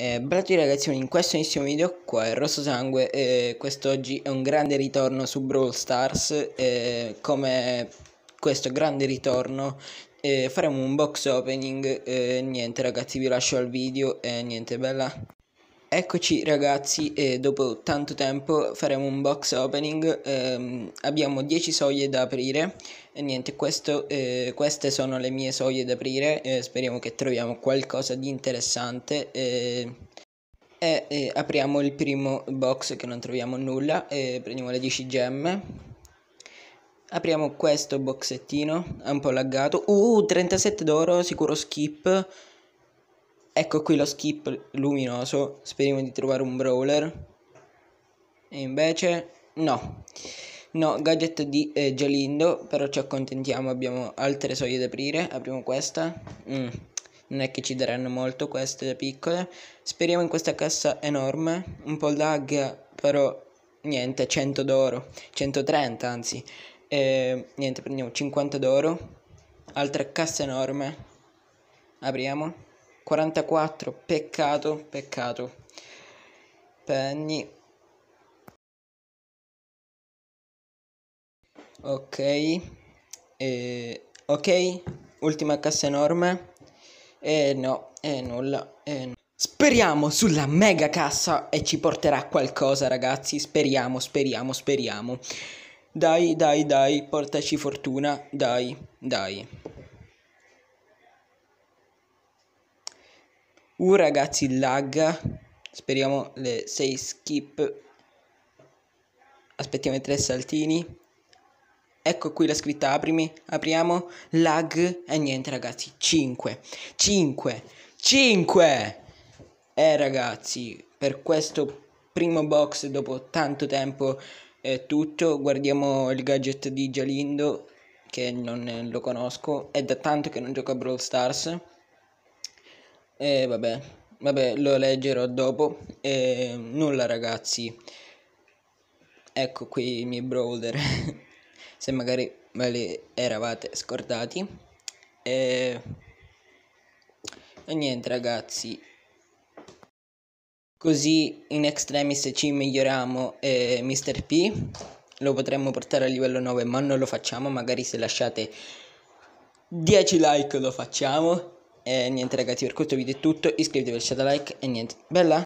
Eh, Brati ragazzi, in questo inizio video qua è Rosso Sangue e quest'oggi è un grande ritorno su Brawl Stars eh, come questo grande ritorno faremo un box opening niente ragazzi vi lascio al video e niente bella Eccoci ragazzi, eh, dopo tanto tempo faremo un box opening, ehm, abbiamo 10 soglie da aprire e niente, questo, eh, queste sono le mie soglie da aprire, eh, speriamo che troviamo qualcosa di interessante e apriamo il primo box che non troviamo nulla, prendiamo le 10 gemme, apriamo questo boxettino, è un po' laggato, uh 37 d'oro, sicuro skip, Ecco qui lo skip luminoso, speriamo di trovare un brawler. E invece no. No, gadget di eh, Gelindo, però ci accontentiamo, abbiamo altre soglie da aprire. Apriamo questa. Mm. Non è che ci daranno molto queste piccole. Speriamo in questa cassa enorme. Un po' lag, però niente, 100 d'oro. 130 anzi. E, niente, prendiamo 50 d'oro. Altra cassa enorme. Apriamo. 44, peccato, peccato. Penny. Ok. E... ok, ultima cassa enorme. E no, è nulla. E no. Speriamo sulla mega cassa e ci porterà qualcosa, ragazzi. Speriamo, speriamo, speriamo. Dai, dai, dai, portaci fortuna. Dai, dai. Uh ragazzi lag Speriamo le 6 skip Aspettiamo i 3 saltini Ecco qui la scritta aprimi Apriamo Lag E niente ragazzi 5 5 5 E ragazzi Per questo primo box dopo tanto tempo è tutto Guardiamo il gadget di Jalindo Che non lo conosco È da tanto che non gioco a Brawl Stars e vabbè, vabbè, lo leggerò dopo. E nulla ragazzi. Ecco qui i miei browser. Se magari ve li eravate scordati. E... e niente ragazzi. Così in extremis ci miglioriamo e Mr. P lo potremmo portare a livello 9 ma non lo facciamo magari se lasciate 10 like lo facciamo e niente ragazzi, per questo video è tutto, iscrivetevi, lasciate like e niente, bella!